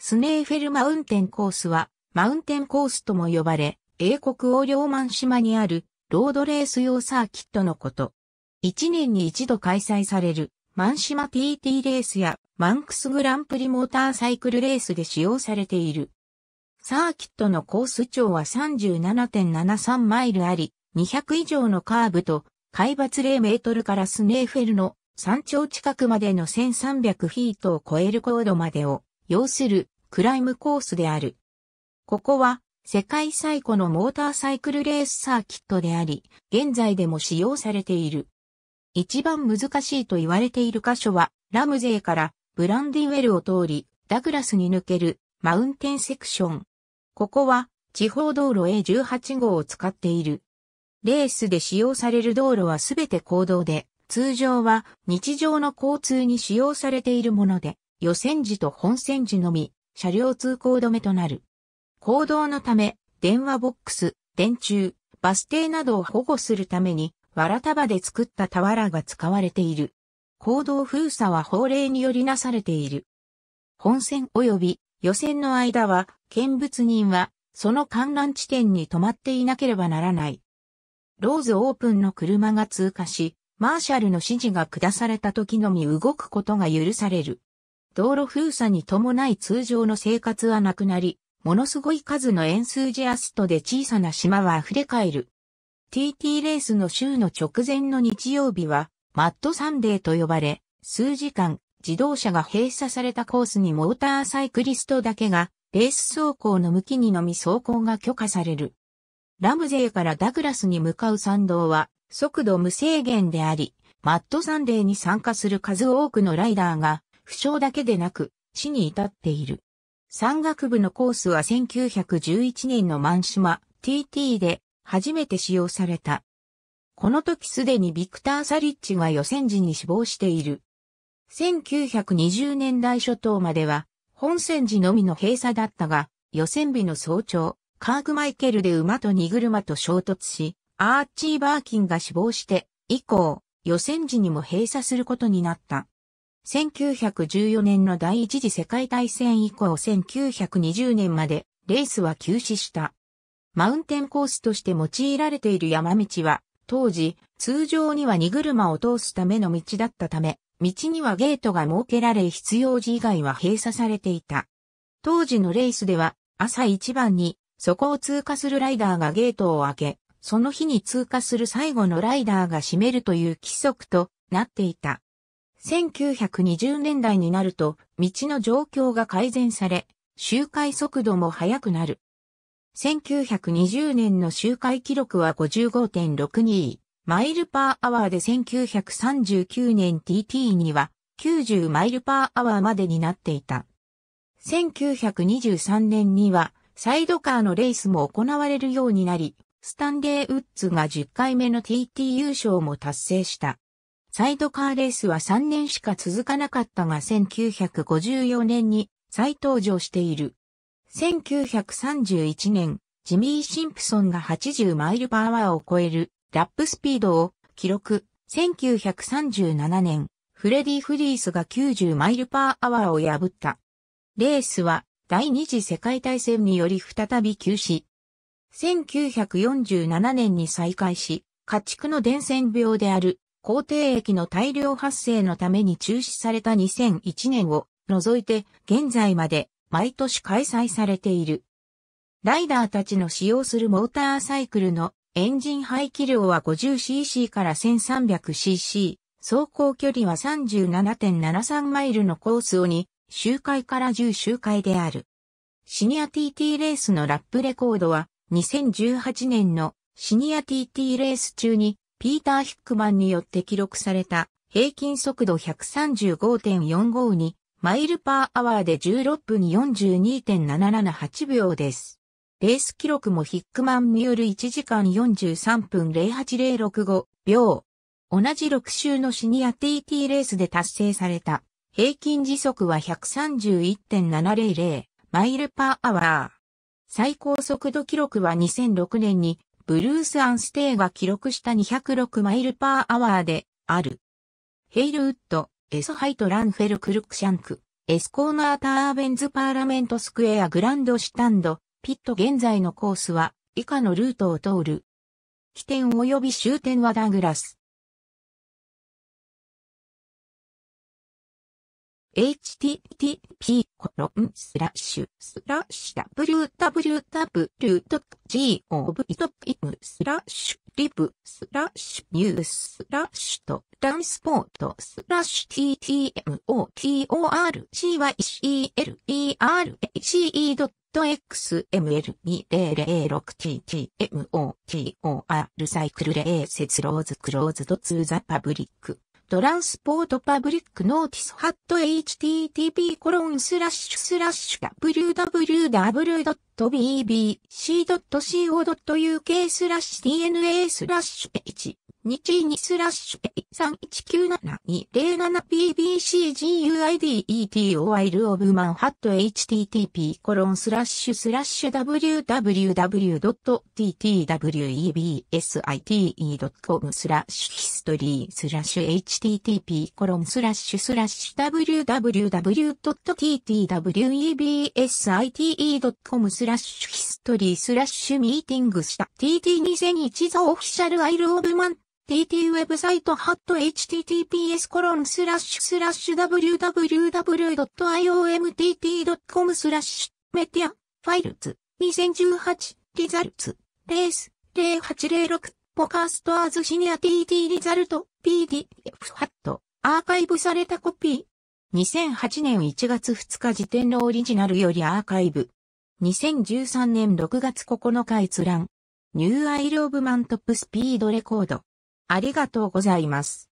スネーフェルマウンテンコースは、マウンテンコースとも呼ばれ、英国オーリマン島にある、ロードレース用サーキットのこと。一年に一度開催される、マン島 TT レースや、マンクスグランプリモーターサイクルレースで使用されている。サーキットのコース長は37.73マイルあり、200以上のカーブと、海抜0メートルからスネーフェルの山頂近くまでの1300フィートを超える高度までを、要するクライムコースである。ここは世界最古のモーターサイクルレースサーキットであり、現在でも使用されている。一番難しいと言われている箇所は、ラムゼーからブランディウェルを通り、ダグラスに抜けるマウンテンセクション。ここは地方道路 A18 号を使っている。レースで使用される道路はすべて公道で、通常は日常の交通に使用されているもので、予選時と本選時のみ車両通行止めとなる。行動のため、電話ボックス、電柱、バス停などを保護するために、わら束で作った俵が使われている。行動封鎖は法令によりなされている。本線及び予選の間は、見物人は、その観覧地点に止まっていなければならない。ローズオープンの車が通過し、マーシャルの指示が下された時のみ動くことが許される。道路封鎖に伴い通常の生活はなくなり、ものすごい数のエンスージアストで小さな島は溢れ返る。TT レースの週の直前の日曜日は、マッドサンデーと呼ばれ、数時間、自動車が閉鎖されたコースにモーターサイクリストだけが、レース走行の向きにのみ走行が許可される。ラムゼーからダグラスに向かう参道は、速度無制限であり、マッドサンデーに参加する数多くのライダーが、負傷だけでなく、死に至っている。山岳部のコースは1911年の満島 TT で初めて使用された。この時すでにビクター・サリッチが予選時に死亡している。1920年代初頭までは本戦時のみの閉鎖だったが、予選日の早朝、カークマイケルで馬と荷車と衝突し、アーチー・バーキンが死亡して、以降、予選時にも閉鎖することになった。1914年の第一次世界大戦以降1920年までレースは休止した。マウンテンコースとして用いられている山道は、当時、通常には荷車を通すための道だったため、道にはゲートが設けられ必要時以外は閉鎖されていた。当時のレースでは、朝一番に、そこを通過するライダーがゲートを開け、その日に通過する最後のライダーが閉めるという規則となっていた。1920年代になると、道の状況が改善され、周回速度も速くなる。1920年の周回記録は55.62マイルパーアワーで1939年 TT には90マイルパーアワーまでになっていた。1923年にはサイドカーのレースも行われるようになり、スタンデー・ウッズが10回目の TT 優勝も達成した。サイドカーレースは3年しか続かなかったが1954年に再登場している。1931年、ジミー・シンプソンが80マイルパーワーを超えるラップスピードを記録。1937年、フレディ・フリースが90マイルパーアワーを破った。レースは第二次世界大戦により再び休止。1947年に再開し、家畜の伝染病である口蹄液の大量発生のために中止された2001年を除いて現在まで毎年開催されている。ライダーたちの使用するモーターサイクルのエンジン排気量は 50cc から 1300cc、走行距離は37.73マイルのコースを2周回から10周回である。シニア TT レースのラップレコードは2018年のシニア TT レース中にピーター・ヒックマンによって記録された平均速度135.45にマイルパーアワーで16分42.778秒です。レース記録もヒックマンによる1時間43分08065秒。同じ6週のシニア TT レースで達成された平均時速は131.700マイルパーアワー。最高速度記録は2006年にブルース・アンステイが記録した206マイルパーアワーである。ヘイルウッド、エスハイト・ランフェル・クルクシャンク、エスコーナー・ターベンズ・パーラメント・スクエア・グランド・シタンド、ピット現在のコースは以下のルートを通る。起点及び終点はダグラス。http コロンスラッシュスラッシュ www.gov.im スラッシュリブスラッシュニューススラッシュとトランスポートスラッシュ ttmotorcyclerhe.com x m l 二零零六 t t m o t o r サイクルレーセスローズクローズドツーザパブリックトランスポートパブリックノーティスハット http コロンスラッシュスラッシュ www.bbc.co.uk スラッシュ DNA スラッシュ h 2 2スラッシュ 3197-207BBCGUIDETOIL of Manhat http コロンスラッシュスラッシュ www.ttwebsite.com スラッシュ t リースラッシュ http コロンスラッシュスラッシュ www.ttwebsite.com スラッシュヒストリースラッシュミーティングした tt2001 ザオフィシャルアイルオブマン tt ウェブサイトハット https コロンスラッシュスラッシュ www.iomtt.com スラッシュメディアファイルズ2018リザルツレース0806ポカーストアーズシニア TT リザルト PDF ハットアーカイブされたコピー。2008年1月2日時点のオリジナルよりアーカイブ。2013年6月9日閲覧。ニューアイルオブマントップスピードレコード。ありがとうございます。